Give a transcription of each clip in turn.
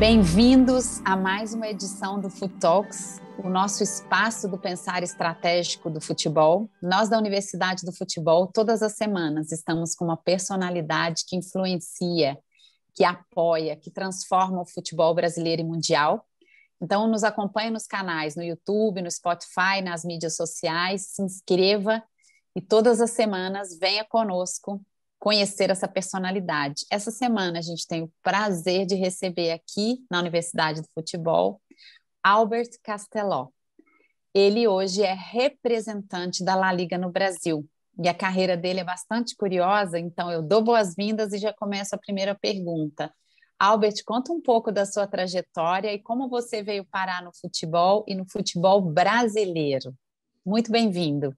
Bem-vindos a mais uma edição do Futox, o nosso espaço do pensar estratégico do futebol. Nós da Universidade do Futebol, todas as semanas estamos com uma personalidade que influencia, que apoia, que transforma o futebol brasileiro e mundial. Então nos acompanhe nos canais no YouTube, no Spotify, nas mídias sociais, se inscreva e todas as semanas venha conosco conhecer essa personalidade. Essa semana a gente tem o prazer de receber aqui na Universidade do Futebol Albert Casteló. Ele hoje é representante da La Liga no Brasil e a carreira dele é bastante curiosa, então eu dou boas-vindas e já começo a primeira pergunta. Albert, conta um pouco da sua trajetória e como você veio parar no futebol e no futebol brasileiro. Muito bem-vindo.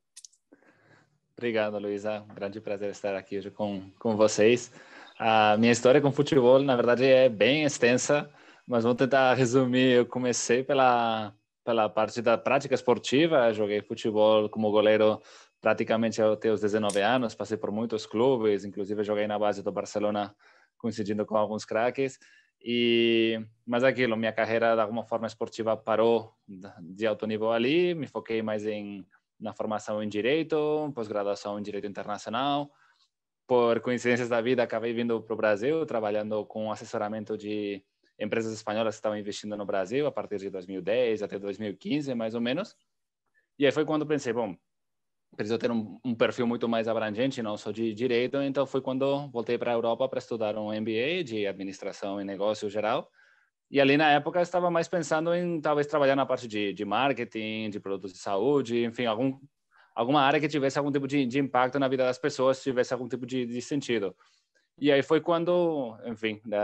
Obrigado, Luísa. Um grande prazer estar aqui hoje com, com vocês. A minha história com futebol, na verdade, é bem extensa, mas vou tentar resumir. Eu comecei pela, pela parte da prática esportiva, joguei futebol como goleiro praticamente até os 19 anos, passei por muitos clubes, inclusive joguei na base do Barcelona, coincidindo com alguns craques. E mas aquilo, minha carreira de alguma forma esportiva parou de alto nível ali, me foquei mais em na formação em Direito, pós-graduação em Direito Internacional. Por coincidências da vida, acabei vindo para o Brasil, trabalhando com assessoramento de empresas espanholas que estavam investindo no Brasil a partir de 2010 até 2015, mais ou menos. E aí foi quando pensei, bom, preciso ter um, um perfil muito mais abrangente, não só de direito. Então foi quando voltei para a Europa para estudar um MBA de administração e negócio geral e ali na época eu estava mais pensando em talvez trabalhar na parte de, de marketing, de produtos de saúde, enfim, algum, alguma área que tivesse algum tipo de, de impacto na vida das pessoas, tivesse algum tipo de, de sentido. E aí foi quando, enfim, né,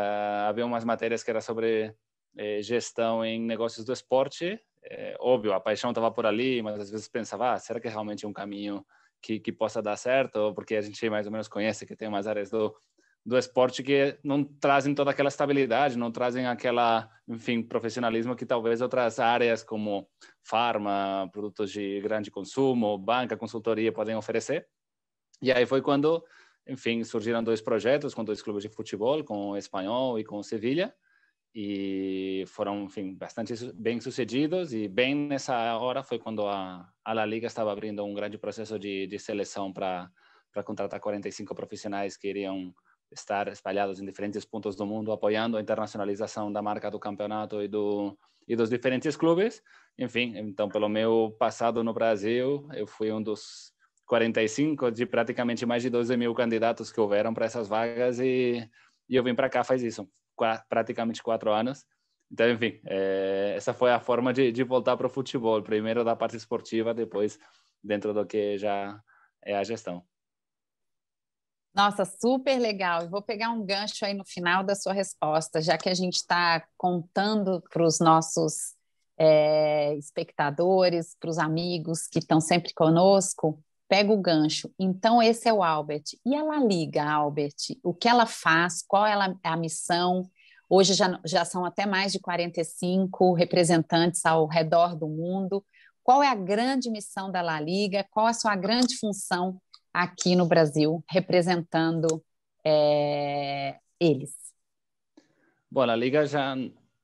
havia umas matérias que era sobre eh, gestão em negócios do esporte. Eh, óbvio, a paixão estava por ali, mas às vezes pensava, ah, será que é realmente é um caminho que, que possa dar certo? Porque a gente mais ou menos conhece que tem umas áreas do do esporte que não trazem toda aquela estabilidade, não trazem aquela, enfim, profissionalismo que talvez outras áreas como farma, produtos de grande consumo, banca, consultoria podem oferecer. E aí foi quando, enfim, surgiram dois projetos com dois clubes de futebol, com o Espanhol e com o Sevilha, e foram, enfim, bastante bem sucedidos. E bem nessa hora foi quando a, a La Liga estava abrindo um grande processo de, de seleção para contratar 45 profissionais que iriam estar espalhados em diferentes pontos do mundo apoiando a internacionalização da marca do campeonato e, do, e dos diferentes clubes. Enfim, então, pelo meu passado no Brasil, eu fui um dos 45 de praticamente mais de 12 mil candidatos que houveram para essas vagas e, e eu vim para cá faz isso, praticamente quatro anos. Então, enfim, é, essa eh, foi a forma de, de voltar para o futebol, primeiro da parte esportiva, depois dentro do que já é a gestão. Nossa, super legal. Eu vou pegar um gancho aí no final da sua resposta, já que a gente está contando para os nossos é, espectadores, para os amigos que estão sempre conosco, pega o gancho. Então, esse é o Albert. E ela liga, Albert, o que ela faz, qual é a missão? Hoje já, já são até mais de 45 representantes ao redor do mundo. Qual é a grande missão da La Liga? Qual a sua grande função aqui no Brasil, representando é, eles. Bom, a Liga já,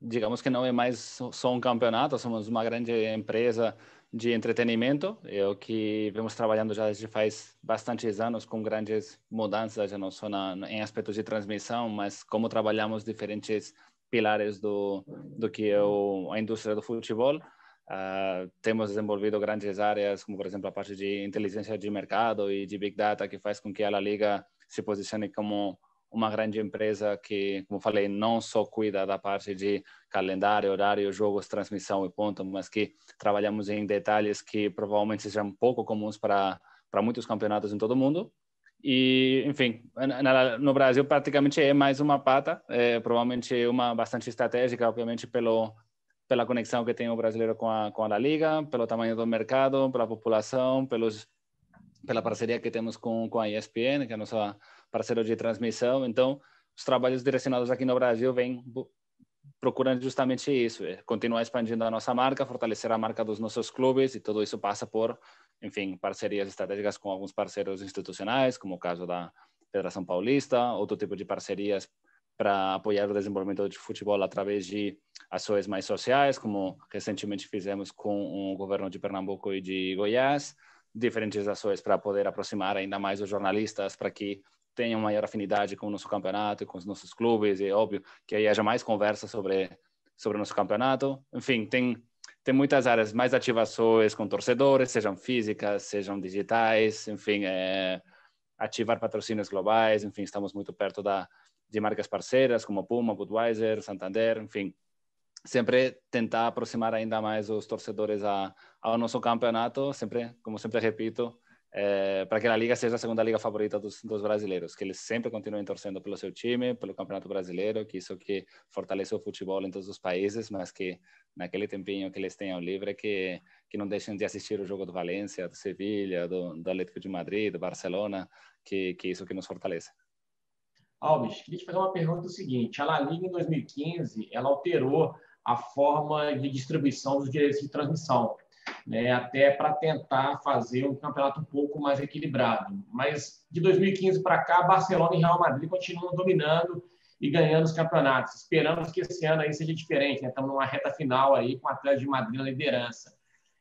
digamos que não é mais só um campeonato, somos uma grande empresa de entretenimento, é o que vemos trabalhando já desde faz bastantes anos com grandes mudanças, já não só na, em aspectos de transmissão, mas como trabalhamos diferentes pilares do, do que é o, a indústria do futebol. Uh, temos desenvolvido grandes áreas, como por exemplo a parte de inteligência de mercado e de Big Data, que faz com que a La Liga se posicione como uma grande empresa que, como falei, não só cuida da parte de calendário, horário, jogos, transmissão e ponto, mas que trabalhamos em detalhes que provavelmente sejam pouco comuns para para muitos campeonatos em todo o mundo. E, enfim, no Brasil praticamente é mais uma pata, é provavelmente uma bastante estratégica, obviamente pelo pela conexão que tem o brasileiro com a, com a La Liga, pelo tamanho do mercado, pela população, pelos, pela parceria que temos com, com a ESPN, que é a nossa parceira de transmissão. Então, os trabalhos direcionados aqui no Brasil vêm procurando justamente isso, é eh, continuar expandindo a nossa marca, fortalecer a marca dos nossos clubes e tudo isso passa por, enfim, parcerias estratégicas com alguns parceiros institucionais, como o caso da Federação Paulista, outro tipo de parcerias para apoiar o desenvolvimento de futebol através de ações mais sociais, como recentemente fizemos com o governo de Pernambuco e de Goiás, diferentes ações para poder aproximar ainda mais os jornalistas para que tenham maior afinidade com o nosso campeonato, e com os nossos clubes, e é óbvio que aí haja mais conversa sobre sobre o nosso campeonato. Enfim, tem tem muitas áreas, mais ativações com torcedores, sejam físicas, sejam digitais, enfim, é, ativar patrocínios globais, enfim, estamos muito perto da de marcas parceiras como Puma, Budweiser, Santander, enfim, sempre tentar aproximar ainda mais os torcedores a, ao nosso campeonato, sempre, como sempre repito, é, para que a liga seja a segunda liga favorita dos, dos, brasileiros, que eles sempre continuem torcendo pelo seu time, pelo Campeonato Brasileiro, que isso que fortalece o futebol em todos os países, mas que naquele tempinho que eles tenham livre, que que não deixem de assistir o jogo do Valência, do Sevilha, do, do Atlético de Madrid, do Barcelona, que que isso que nos fortalece. Alves, queria te fazer uma pergunta seguinte. A La Liga, em 2015, ela alterou a forma de distribuição dos direitos de transmissão, né? até para tentar fazer um campeonato um pouco mais equilibrado. Mas de 2015 para cá, Barcelona e Real Madrid continuam dominando e ganhando os campeonatos. Esperamos que esse ano aí seja diferente. Né? Estamos numa reta final aí com o Atlético de Madrid na liderança.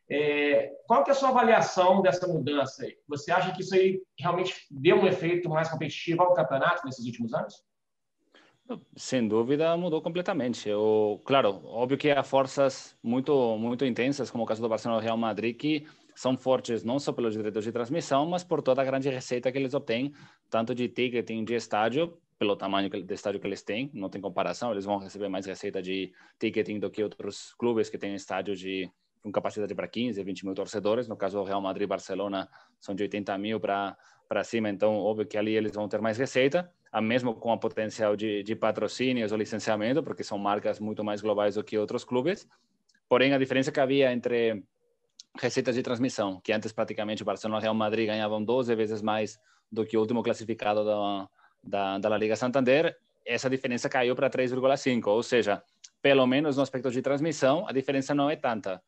É, qual que é a sua avaliação dessa mudança? Aí? Você acha que isso aí realmente deu um efeito mais competitivo ao campeonato nesses últimos anos? Sem dúvida mudou completamente. Eu, claro, óbvio que há forças muito muito intensas, como o caso do Barcelona e Real Madrid, que são fortes não só pelos direitos de transmissão, mas por toda a grande receita que eles obtêm, tanto de ticketing de estádio, pelo tamanho do estádio que eles têm, não tem comparação, eles vão receber mais receita de ticketing do que outros clubes que têm estádio de com capacidade para 15, 20 mil torcedores. No caso do Real Madrid e Barcelona, são de 80 mil para cima. Então, óbvio que ali eles vão ter mais receita, a mesmo com a potencial de, de patrocínios ou licenciamento, porque são marcas muito mais globais do que outros clubes. Porém, a diferença que havia entre receitas de transmissão, que antes praticamente o Barcelona e Real Madrid ganhavam 12 vezes mais do que o último classificado da, da, da La Liga Santander, essa diferença caiu para 3,5, ou seja, pelo menos no aspecto de transmissão, a diferença não é tanta.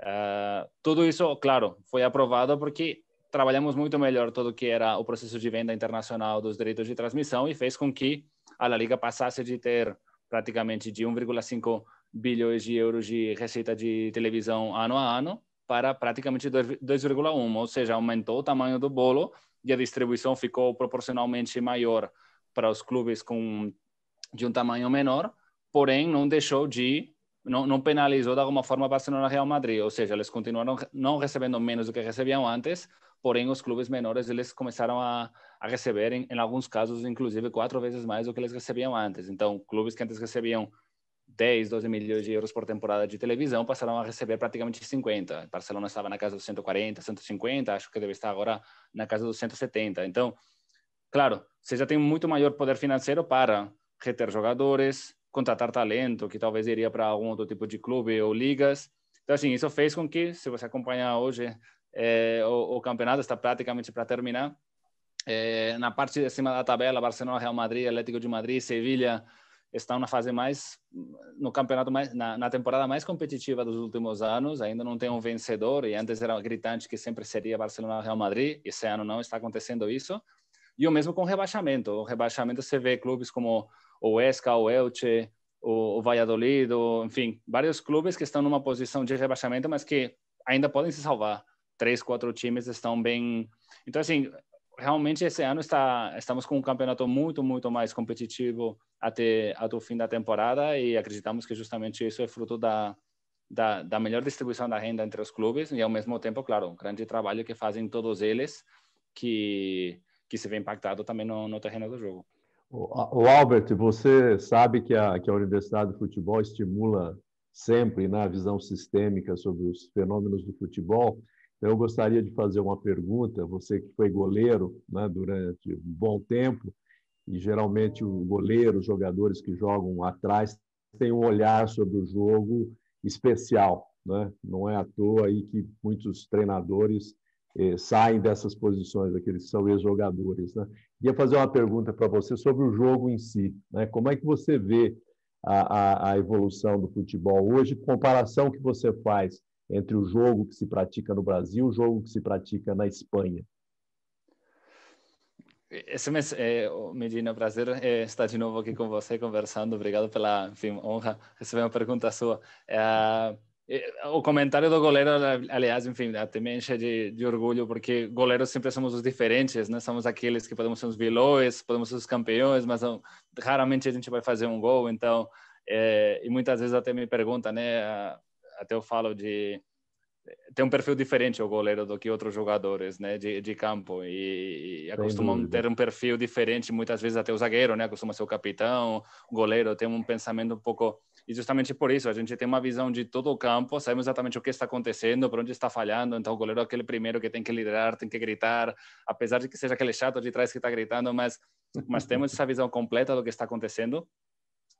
Uh, tudo isso, claro, foi aprovado porque trabalhamos muito melhor todo que era o processo de venda internacional dos direitos de transmissão e fez com que a La Liga passasse de ter praticamente de 1,5 bilhões de euros de receita de televisão ano a ano para praticamente 2,1, ou seja, aumentou o tamanho do bolo e a distribuição ficou proporcionalmente maior para os clubes com de um tamanho menor, porém não deixou de não, não, penalizou de alguma forma Barcelona Real Madrid, ou seja, eles continuaram não recebendo menos do que recebiam antes, porém os clubes menores eles começaram a, a receber, em, em alguns casos, inclusive quatro vezes mais do que eles recebiam antes. Então, clubes que antes recebiam 10, 12 milhões de euros por temporada de televisão passaram a receber praticamente 50. Barcelona estava na casa dos 140, 150, acho que deve estar agora na casa dos 170. Então, claro, você já tem muito maior poder financeiro para reter jogadores, contratar talento que talvez iria para algum outro tipo de clube ou ligas. Então, assim, isso fez com que, se você acompanhar hoje é, o, o, campeonato, está praticamente para terminar. É, na parte de cima da tabela, Barcelona, Real Madrid, Atlético de Madrid, Sevilha estão na fase mais no campeonato mais na, na, temporada mais competitiva dos últimos anos ainda não tem um vencedor e antes era gritante que sempre seria Barcelona Real Madrid esse ano não está acontecendo isso e o mesmo com o rebaixamento o rebaixamento você vê clubes como o Esca, o Elche, o, o Valladolid, o, enfim, vários clubes que estão numa posição de rebaixamento, mas que ainda podem se salvar. Três, quatro times estão bem. Então, assim, realmente esse ano está estamos com um campeonato muito muito mais competitivo até até o fim da temporada e acreditamos que justamente isso é fruto da da, da melhor distribuição da renda entre os clubes e ao mesmo tempo claro um grande trabalho que fazem todos eles que que se vê impactado também no, no terreno do jogo o Albert, você sabe que a, que a Universidade do Futebol estimula sempre na né, visão sistêmica sobre os fenômenos do futebol. Então, eu gostaria de fazer uma pergunta. Você que foi goleiro né, durante um bom tempo, e geralmente o goleiro, os jogadores que jogam atrás, têm um olhar sobre o jogo especial. Né? Não é à toa aí que muitos treinadores eh, saem dessas posições, aqueles que são ex-jogadores. Né? Ia fazer uma pergunta para você sobre o jogo em si. Né? Como é que você vê a, a, a evolução do futebol hoje? Comparação que você faz entre o jogo que se pratica no Brasil e o jogo que se pratica na Espanha? Esse mês, é, Medina, prazer eh, é, estar de novo aqui com você, conversando. Obrigado pela enfim, honra receber uma pergunta sua. É, eh, o comentário do goleiro, aliás, enfim, até ah, me enche de, de, orgulho, porque goleiros sempre somos os diferentes, né? Somos aqueles que podemos ser os vilões, podemos ser os campeões, mas não, raramente a gente vai fazer um gol. Então, é, eh, e muitas vezes até me pergunta, né? ¿eh? Até eu falo de tem um perfil diferente o goleiro do que outros jogadores, né, de, de campo e, e acostumam ter um perfil diferente muitas vezes até o zagueiro, né, acostuma ser o capitão, o goleiro tem um pensamento um pouco e justamente por isso, a gente tem uma visão de todo o campo, sabemos exatamente o que está acontecendo, por onde está falhando. Então, o goleiro é aquele primeiro que tem que liderar, tem que gritar, apesar de que seja aquele chato de trás que está gritando, mas, mas temos essa visão completa do que está acontecendo.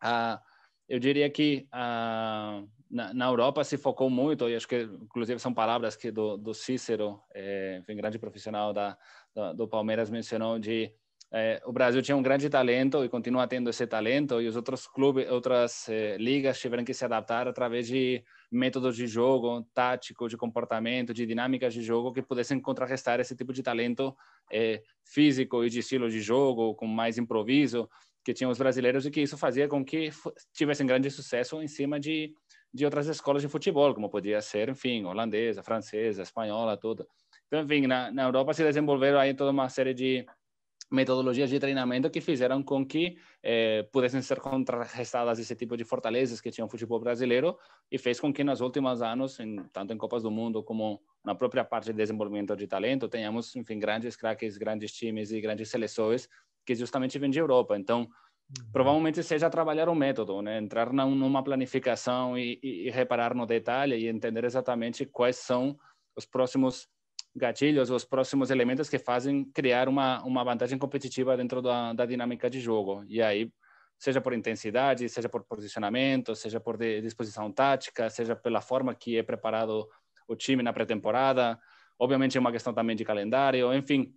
Ah, eu diria que ah, na, na, Europa se focou muito, e acho que, inclusive, são palavras que do, do Cícero, eh, enfim, grande profissional da, do, do Palmeiras, mencionou de eh, o Brasil tinha um grande talento e continua tendo esse talento e os outros clubes, outras eh, ligas tiveram que se adaptar através de métodos de jogo, tático, de comportamento, de dinâmicas de jogo que pudessem contrarrestar esse tipo de talento eh, físico e de estilo de jogo com mais improviso que tinham os brasileiros e que isso fazia com que tivessem grande sucesso em cima de de outras escolas de futebol, como podia ser, enfim, holandesa, francesa, espanhola, tudo. Então, enfim, na, na Europa se desenvolveram aí toda uma série de metodologias de treinamento que fizeram com que eh, pudessem ser contrarrestadas esse tipo de fortalezas que tinha o futebol brasileiro e fez com que nos últimos anos, em, tanto em Copas do Mundo como na própria parte de desenvolvimento de talento, tenhamos, enfim, grandes craques, grandes times e grandes seleções que justamente vêm de Europa. Então, uhum. provavelmente seja trabalhar um método, né? entrar numa planificação e, e, e reparar no detalhe e entender exatamente quais são os próximos gatilhos, os próximos elementos que fazem criar uma, uma vantagem competitiva dentro da, da dinâmica de jogo. E aí, seja por intensidade, seja por posicionamento, seja por de, disposição tática, seja pela forma que é preparado o time na pré-temporada, obviamente é uma questão também de calendário, enfim,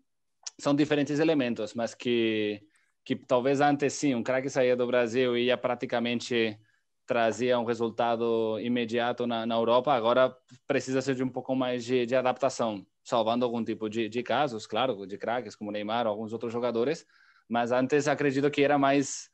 são diferentes elementos, mas que que talvez antes sim, um craque saía do Brasil e ia praticamente trazia um resultado imediato na, na Europa, agora precisa ser de um pouco mais de, de adaptação salvando algum tipo de, de casos, claro, de craques como Neymar ou alguns outros jogadores, mas antes acredito que era mais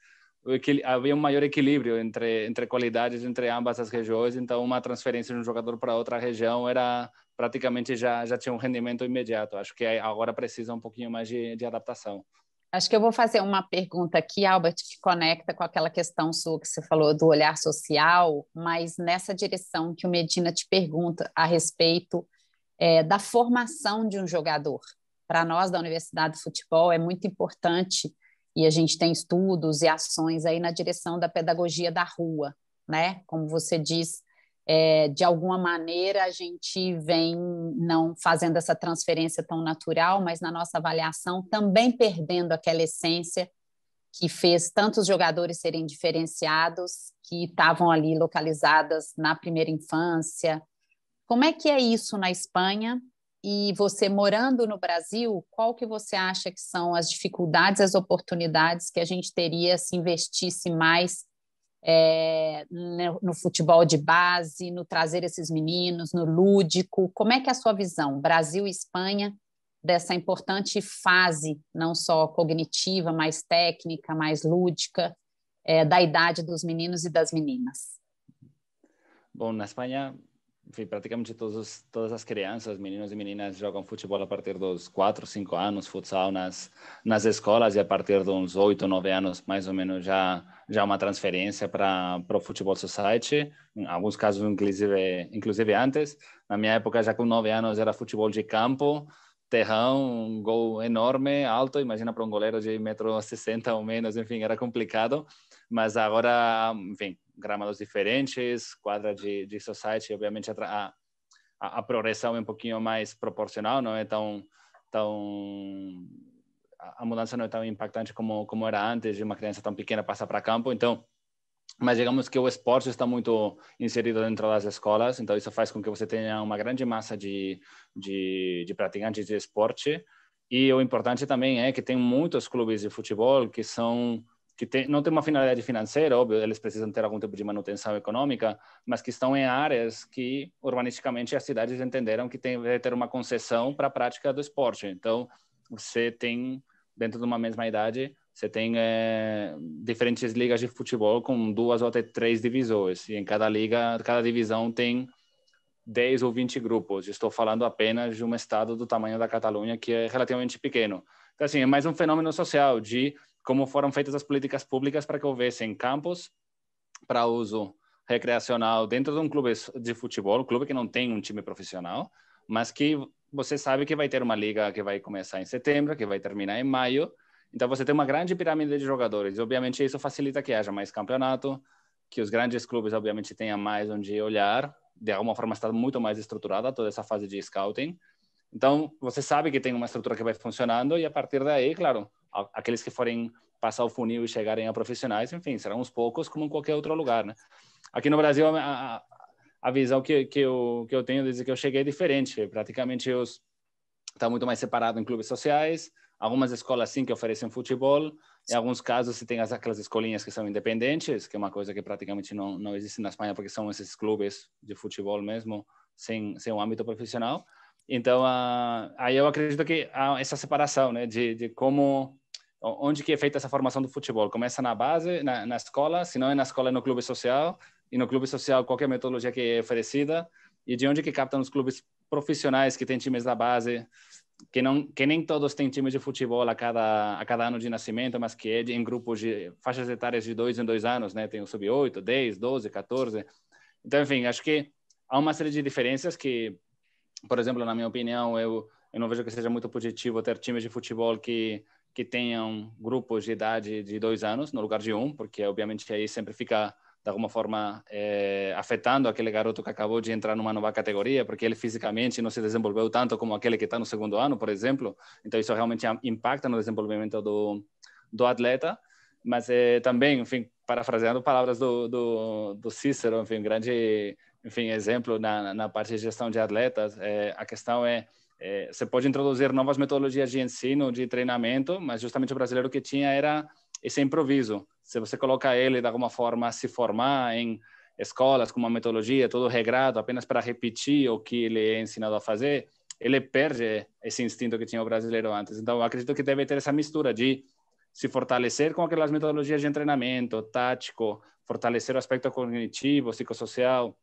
havia um maior equilíbrio entre entre qualidades entre ambas as regiões, então uma transferência de um jogador para outra região era praticamente já já tinha um rendimento imediato. Acho que agora precisa um pouquinho mais de, de adaptação. Acho que eu vou fazer uma pergunta aqui, Albert, que conecta com aquela questão sua que você falou do olhar social, mas nessa direção que o Medina te pergunta a respeito é, da formação de um jogador. Para nós da Universidade de Futebol é muito importante e a gente tem estudos e ações aí na direção da pedagogia da rua, né? Como você diz, é, de alguma maneira a gente vem não fazendo essa transferência tão natural, mas na nossa avaliação também perdendo aquela essência que fez tantos jogadores serem diferenciados, que estavam ali localizadas na primeira infância, como é que é isso na Espanha? E você morando no Brasil, qual que você acha que são as dificuldades, as oportunidades que a gente teria se investisse mais é, né, no, futebol de base, no trazer esses meninos, no lúdico? Como é que é a sua visão, Brasil e Espanha, dessa importante fase, não só cognitiva, mais técnica, mais lúdica, é, da idade dos meninos e das meninas? Bom, na Espanha enfim, praticamente todos, todas as crianças, meninos e meninas, jogam futebol a partir dos 4, 5 anos, futsal nas, nas escolas, e a partir dos 8, 9 anos, mais ou menos, já já uma transferência para o Futebol Society, em alguns casos, inclusive, inclusive antes. Na minha época, já com 9 anos, era futebol de campo, terrão, um gol enorme, alto, imagina para um goleiro de 1,60m ou menos, enfim, era complicado. Mas agora, enfim, gramados diferentes, quadra de, de society, obviamente a, a, a, progressão é um pouquinho mais proporcional, não é tão, tão a mudança não é tão impactante como como era antes de uma criança tão pequena passar para campo, então mas digamos que o esporte está muito inserido dentro das escolas, então isso faz com que você tenha uma grande massa de, de, de praticantes de esporte, e o importante também é que tem muitos clubes de futebol que são que tem, não tem uma finalidade financeira, óbvio, eles precisam ter algum tipo de manutenção econômica, mas que estão em áreas que, urbanisticamente, as cidades entenderam que tem que ter uma concessão para a prática do esporte. Então, você tem, dentro de uma mesma idade, você tem é, diferentes ligas de futebol com duas ou até três divisões, e em cada liga, cada divisão tem 10 ou 20 grupos. Estou falando apenas de um estado do tamanho da Catalunha, que é relativamente pequeno. Então, assim, é mais um fenômeno social de como foram feitas as políticas públicas para que houvessem campos para uso recreacional dentro de um clube de futebol, um clube que não tem um time profissional, mas que você sabe que vai ter uma liga que vai começar em setembro, que vai terminar em maio. Então você tem uma grande pirâmide de jogadores. Obviamente isso facilita que haja mais campeonato, que os grandes clubes obviamente tenham mais onde olhar. De alguma forma está muito mais estruturada toda essa fase de scouting. Então você sabe que tem uma estrutura que vai funcionando e a partir daí, claro, aqueles que forem passar o funil e chegarem a profissionais, enfim, serão uns poucos como em qualquer outro lugar, né? Aqui no Brasil, a, a visão que, que, eu, que eu tenho desde que eu cheguei é diferente. Praticamente, eu está muito mais separado em clubes sociais, algumas escolas sim que oferecem futebol, em alguns casos se tem as, aquelas escolinhas que são independentes, que é uma coisa que praticamente não, não existe na Espanha, porque são esses clubes de futebol mesmo, sem, sem um âmbito profissional. Então, uh, aí eu acredito que há essa separação né, de, de como onde que é feita essa formação do futebol? Começa na base, na, na escola, se não é na escola, é no clube social, e no clube social qualquer metodologia que é oferecida, e de onde que captam os clubes profissionais que têm times da base, que não que nem todos têm time de futebol a cada a cada ano de nascimento, mas que é de, em grupos de faixas etárias de dois em dois anos, né? Tem o sub 8, 10, 12, 14. Então, enfim, acho que há uma série de diferenças que, por exemplo, na minha opinião, eu eu não vejo que seja muito positivo ter times de futebol que que tenham grupos de idade de dois anos no lugar de um, porque obviamente aí sempre fica de alguma forma é, afetando aquele garoto que acabou de entrar numa nova categoria, porque ele fisicamente não se desenvolveu tanto como aquele que está no segundo ano, por exemplo. Então isso realmente impacta no desenvolvimento do, do atleta, mas é, também, enfim, parafraseando palavras do, do, do Cícero, enfim, grande enfim, exemplo na, na parte de gestão de atletas, é, a questão é é, eh, você pode introduzir novas metodologias de ensino, de treinamento, mas justamente o brasileiro que tinha era esse improviso. Se você coloca ele de alguma forma se formar em escolas com uma metodologia todo regrado apenas para repetir o que ele é ensinado a fazer, ele perde esse instinto que tinha o brasileiro antes. Então, acredito que deve ter essa mistura de se fortalecer com aquelas metodologias de treinamento tático, fortalecer o aspecto cognitivo, psicossocial,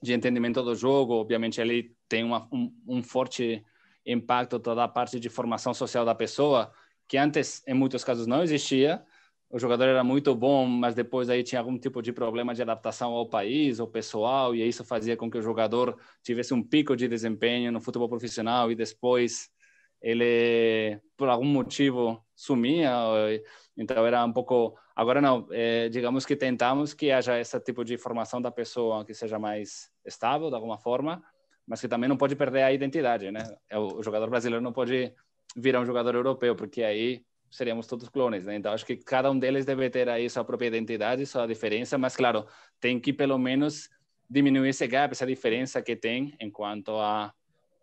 de entendimento do jogo. Obviamente, ele tem uma, um, um forte impacto toda a parte de formação social da pessoa, que antes, em muitos casos, não existia. O jogador era muito bom, mas depois aí tinha algum tipo de problema de adaptação ao país, ao pessoal, e isso fazia com que o jogador tivesse um pico de desempenho no futebol profissional e depois ele, por algum motivo, sumia. Então era um pouco. Agora não, é, digamos que tentamos que haja esse tipo de formação da pessoa que seja mais estável de alguma forma, mas que também não pode perder a identidade, né? É o jogador brasileiro não pode virar um jogador europeu, porque aí seríamos todos clones, né? Então acho que cada um deles deve ter aí sua própria identidade, sua diferença, mas claro, tem que pelo menos diminuir esse gap, essa diferença que tem em quanto à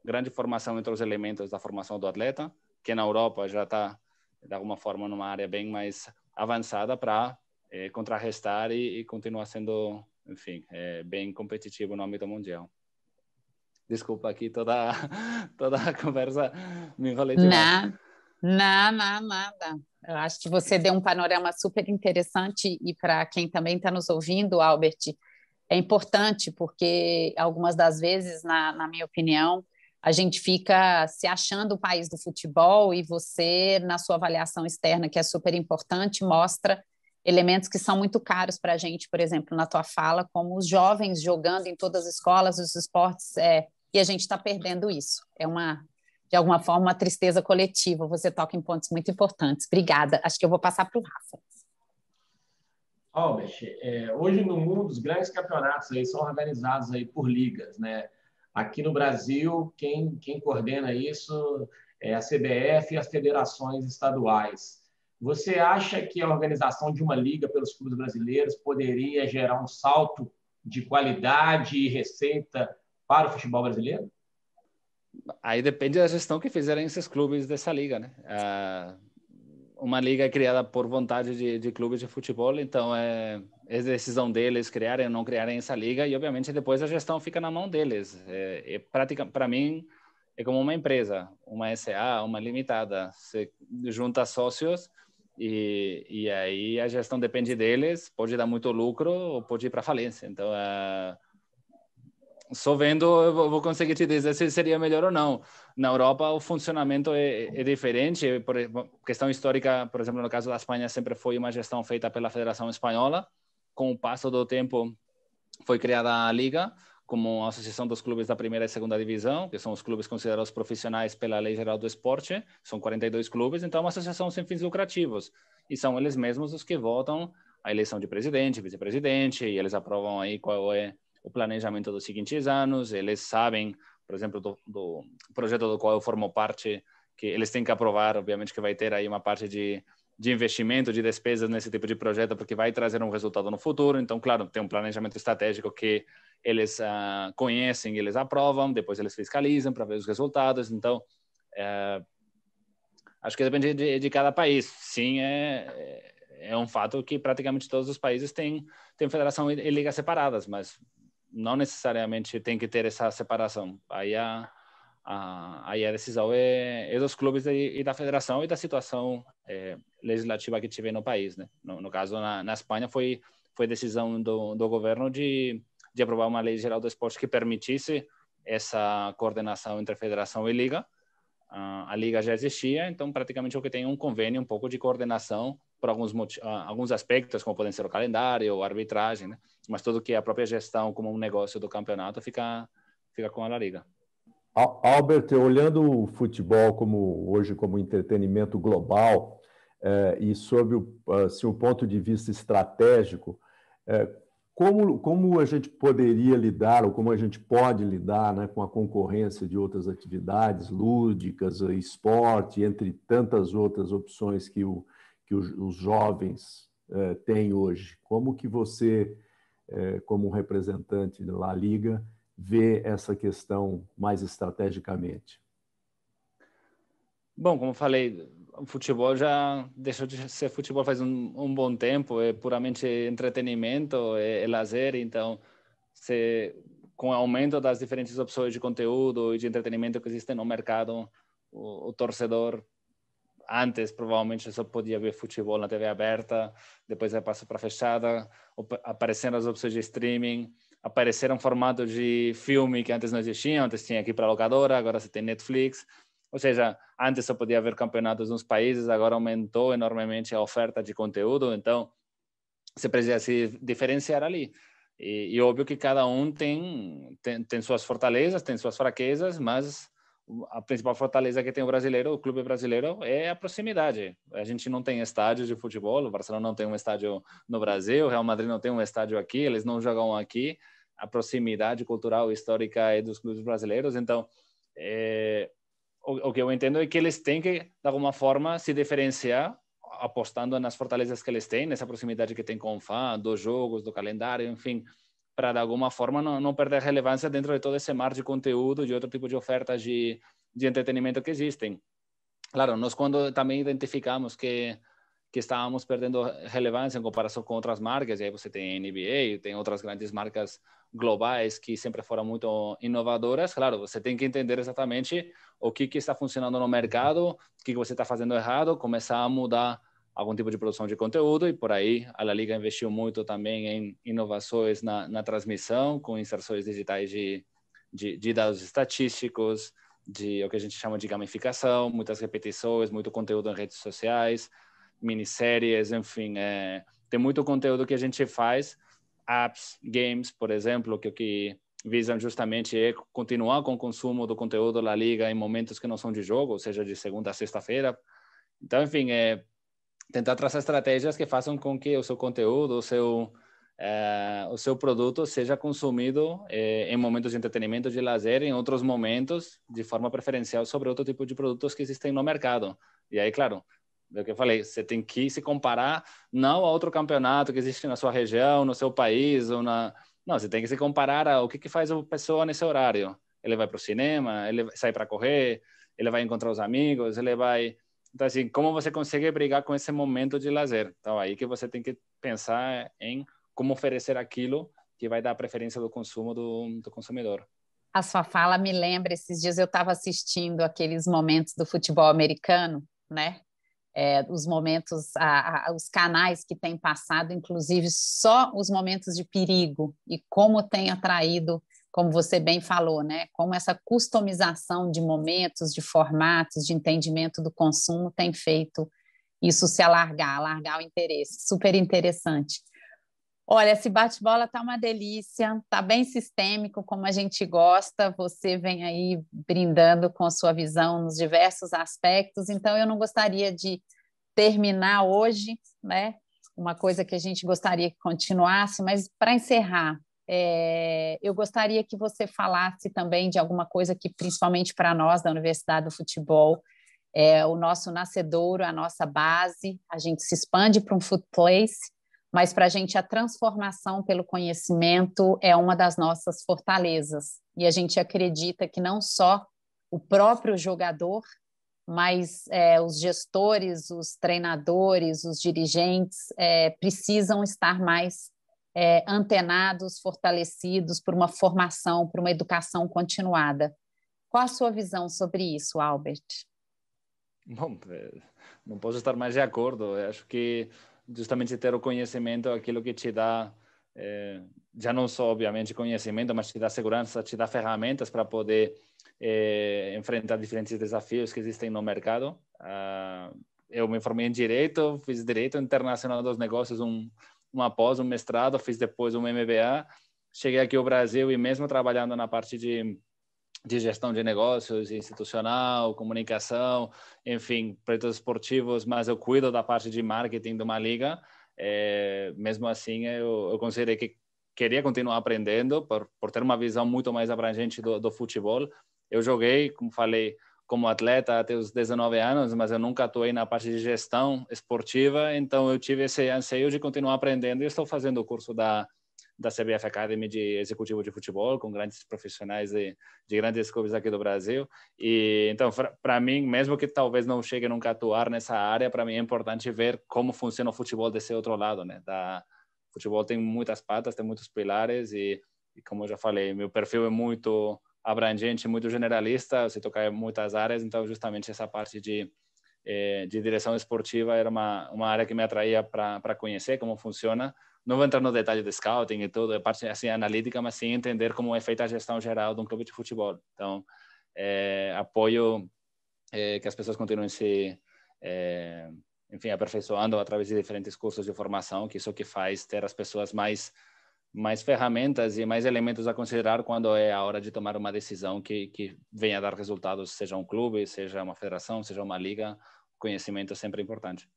grande formação entre os elementos da formação do atleta, que na Europa já está de alguma forma numa área bem mais avançada para é, eh, contrarrestar e, e, continuar sendo, enfim, é, bem competitivo no âmbito mundial. Desculpa aqui toda, toda a conversa, me enrolei demais. Não, não, não, nada. Eu acho que você deu um panorama super interessante e para quem também está nos ouvindo, Albert, é importante porque algumas das vezes, na, na minha opinião, a gente fica se achando o país do futebol e você, na sua avaliação externa, que é super importante, mostra elementos que são muito caros para a gente, por exemplo, na tua fala, como os jovens jogando em todas as escolas, os esportes é, e a gente está perdendo isso. É uma, de alguma forma, uma tristeza coletiva. Você toca em pontos muito importantes. Obrigada. Acho que eu vou passar para o Rafa. Albert, é, hoje no mundo os grandes campeonatos aí são organizados aí por ligas, né? Aqui no Brasil, quem, quem coordena isso é a CBF e as federações estaduais. Você acha que a organização de uma liga pelos clubes brasileiros poderia gerar um salto de qualidade e receita para o futebol brasileiro? Aí depende da gestão que fizerem esses clubes dessa liga, né? Ah, uma liga criada por vontade de, de clubes de futebol, então é, é decisão deles criarem ou não criarem essa liga e obviamente depois a gestão fica na mão deles. É, é prática para mim é como uma empresa, uma SA, uma limitada, você junta sócios e, e aí a gestão depende deles, pode dar muito lucro ou pode ir para falência. Então ah, só vendo eu vou conseguir te dizer se seria melhor ou não. Na Europa o funcionamento é, é diferente, por questão histórica, por exemplo, no caso da Espanha sempre foi uma gestão feita pela Federação Espanhola. Com o passo do tempo foi criada a Liga como a Associação dos Clubes da Primeira e Segunda Divisão, que são os clubes considerados profissionais pela Lei Geral do Esporte, são 42 clubes, então é uma associação sem fins lucrativos. E são eles mesmos os que votam a eleição de presidente, vice-presidente, e eles aprovam aí qual é o planejamento dos seguintes anos, eles sabem, por exemplo, do, do projeto do qual eu formo parte, que eles têm que aprovar, obviamente que vai ter aí uma parte de, de investimento, de despesas nesse tipo de projeto, porque vai trazer um resultado no futuro. Então, claro, tem um planejamento estratégico que eles uh, ah, conhecem, eles aprovam, depois eles fiscalizam para ver os resultados. Então, uh, acho que depende de, de, cada país. Sim, é, eh, é eh, um fato que praticamente todos os países têm, têm federação e ligas separadas, mas não necessariamente tem que ter essa separação. Aí a, a, aí a decisão é, é dos clubes e, e, da federação e da situação é, legislativa que tiver no país, né? No, no caso, na, na, Espanha, foi, foi decisão do, do governo de, de aprovar uma lei geral do esporte que permitisse essa coordenação entre federação e liga. Ah, a liga já existia, então praticamente o que tem é um convênio, um pouco de coordenação por alguns, ah, alguns aspectos, como podem ser o calendário, a arbitragem, né? mas tudo que é a própria gestão como um negócio do campeonato fica, fica com a La Liga. Albert, olhando o futebol como hoje como entretenimento global eh, e sob ah, o ponto de vista estratégico, eh, como, como a gente poderia lidar ou como a gente pode lidar né, com a concorrência de outras atividades lúdicas, eh, esporte, entre tantas outras opções que o, que os, os jovens eh, têm hoje. Como que você, eh, como representante da La Liga, vê essa questão mais estrategicamente? Bom, como falei, o futebol já deixou de ser futebol faz um, um bom tempo, é puramente entretenimento, é, é lazer, então se, com o aumento das diferentes opções de conteúdo e de entretenimento que existem no mercado, o, o torcedor antes provavelmente só podia ver futebol na TV aberta, depois aí passou para fechada, apareceram as opções de streaming, apareceram formato de filme que antes não existia, antes tinha aqui para locadora, agora você tem Netflix. Ou seja, antes só podia haver campeonatos nos países, agora aumentou enormemente a oferta de conteúdo, então você precisa se diferenciar ali. E, e óbvio que cada um tem, tem, tem suas fortalezas, tem suas fraquezas, mas a principal fortaleza que tem o brasileiro, o clube brasileiro, é a proximidade. A gente não tem estádio de futebol, o Barcelona não tem um estádio no Brasil, o Real Madrid não tem um estádio aqui, eles não jogam aqui. A proximidade cultural histórica é dos clubes brasileiros, então é, o, o que eu entendo é que eles têm que, de alguma forma, se diferenciar apostando nas fortalezas que eles têm, nessa proximidade que tem com o fã, dos jogos, do calendário, enfim para de alguma forma não, não, perder relevância dentro de todo esse mar de conteúdo e outro tipo de ofertas de, de entretenimento que existem. Claro, nós quando também identificamos que que estávamos perdendo relevância em comparação com outras marcas, e aí você tem NBA, tem outras grandes marcas globais que sempre foram muito inovadoras, claro, você tem que entender exatamente o que, que está funcionando no mercado, o que, que você está fazendo errado, começar a mudar algum tipo de produção de conteúdo e por aí a La Liga investiu muito também em inovações na, na transmissão, com inserções digitais de, de, de, dados estatísticos, de o que a gente chama de gamificação, muitas repetições, muito conteúdo em redes sociais, minisséries, enfim, é, tem muito conteúdo que a gente faz, apps, games, por exemplo, que o que visam justamente é continuar com o consumo do conteúdo da Liga em momentos que não são de jogo, ou seja, de segunda a sexta-feira. Então, enfim, é, tentar traçar estratégias que façam com que o seu conteúdo, o seu, uh, o seu produto seja consumido eh, em momentos de entretenimento, de lazer, em outros momentos, de forma preferencial sobre outro tipo de produtos que existem no mercado. E aí, claro, do é que eu falei, você tem que se comparar não a outro campeonato que existe na sua região, no seu país, ou na... Não, você tem que se comparar ao que, que faz a pessoa nesse horário. Ele vai para o cinema, ele sai para correr, ele vai encontrar os amigos, ele vai então, assim, como você consegue brigar com esse momento de lazer? Então, aí que você tem que pensar em como oferecer aquilo que vai dar a preferência do consumo do, do consumidor. A sua fala me lembra, esses dias eu estava assistindo aqueles momentos do futebol americano, né? É, os momentos, a, a, os canais que têm passado, inclusive só os momentos de perigo e como tem atraído como você bem falou, né? Como essa customização de momentos, de formatos, de entendimento do consumo tem feito isso se alargar, alargar o interesse. Super interessante. Olha, esse bate-bola tá uma delícia, tá bem sistêmico, como a gente gosta. Você vem aí brindando com a sua visão nos diversos aspectos. Então, eu não gostaria de terminar hoje, né? Uma coisa que a gente gostaria que continuasse, mas para encerrar, é, eu gostaria que você falasse também de alguma coisa que, principalmente para nós da Universidade do Futebol, é o nosso nascedouro, a nossa base. A gente se expande para um food place, mas para a gente a transformação pelo conhecimento é uma das nossas fortalezas. E a gente acredita que não só o próprio jogador, mas é, os gestores, os treinadores, os dirigentes é, precisam estar mais é, antenados, fortalecidos por uma formação, por uma educação continuada. Qual a sua visão sobre isso, Albert? Bom, eh, não posso estar mais de acordo. Eu acho que justamente ter o conhecimento, é aquilo que te dá, eh, já não só obviamente conhecimento, mas te dá segurança, te dá ferramentas para poder eh, enfrentar diferentes desafios que existem no mercado. Ah, eu me formei em direito, fiz direito internacional dos negócios, um, uma pós, um mestrado, fiz depois um MBA. Cheguei aqui ao Brasil e mesmo trabalhando na parte de, de gestão de negócios, institucional, comunicação, enfim, projetos esportivos, mas eu cuido da parte de marketing de uma liga. É, mesmo assim, eu, eu considerei que queria continuar aprendendo por, por ter uma visão muito mais abrangente do, do futebol. Eu joguei, como falei, como atleta até os 19 anos, mas eu nunca atuei na parte de gestão esportiva, então eu tive esse anseio de continuar aprendendo e estou fazendo o curso da da CBF Academy de executivo de futebol com grandes profissionais de, de grandes clubes aqui do Brasil e então para mim mesmo que talvez não chegue nunca a atuar nessa área para mim é importante ver como funciona o futebol desse outro lado né da o futebol tem muitas patas tem muitos pilares e, e como eu já falei meu perfil é muito abrangente, muito generalista, você toca em muitas áreas, então justamente essa parte de eh, de direção esportiva era uma uma área que me atraía para conhecer como funciona. Não vou entrar no detalhe do scouting e tudo, a parte assim analítica, mas sim entender como é feita a gestão geral de um clube de futebol. Então, é, apoio é, que as pessoas continuem se é, enfim aperfeiçoando através de diferentes cursos de formação, que isso que faz ter as pessoas mais mais ferramentas e mais elementos a considerar quando é a hora de tomar uma decisão que, que venha a dar resultados, seja um clube, seja uma federação, seja uma liga, conhecimento é sempre importante.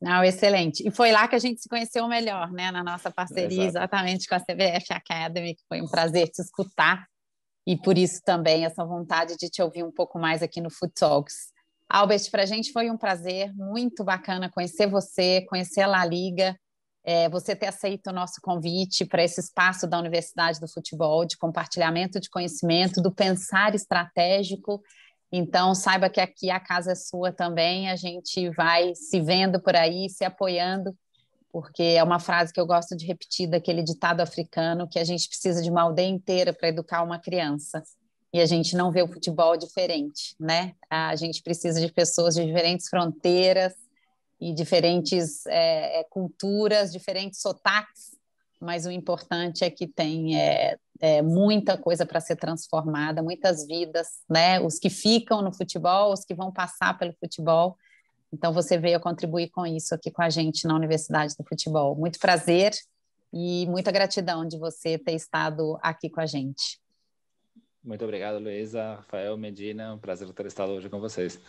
Não, excelente. E foi lá que a gente se conheceu melhor, né? Na nossa parceria, Exato. exatamente com a CBF Academy, que foi um prazer te escutar. E por isso também essa vontade de te ouvir um pouco mais aqui no Food Talks. Albert, para a gente foi um prazer muito bacana conhecer você, conhecer a La Liga, é, você ter aceito o nosso convite para esse espaço da Universidade do Futebol, de compartilhamento de conhecimento, do pensar estratégico. Então, saiba que aqui a casa é sua também, a gente vai se vendo por aí, se apoiando, porque é uma frase que eu gosto de repetir daquele ditado africano que a gente precisa de uma aldeia inteira para educar uma criança. E a gente não vê o futebol diferente, né? A gente precisa de pessoas de diferentes fronteiras, e diferentes é, é, culturas, diferentes sotaques, mas o importante é que tem é, é, muita coisa para ser transformada, muitas vidas, né? Os que ficam no futebol, os que vão passar pelo futebol. Então você veio contribuir com isso aqui com a gente na Universidade do Futebol. Muito prazer e muita gratidão de você ter estado aqui com a gente. Muito obrigado, Luísa, Rafael, Medina. um prazer ter estado hoje com vocês.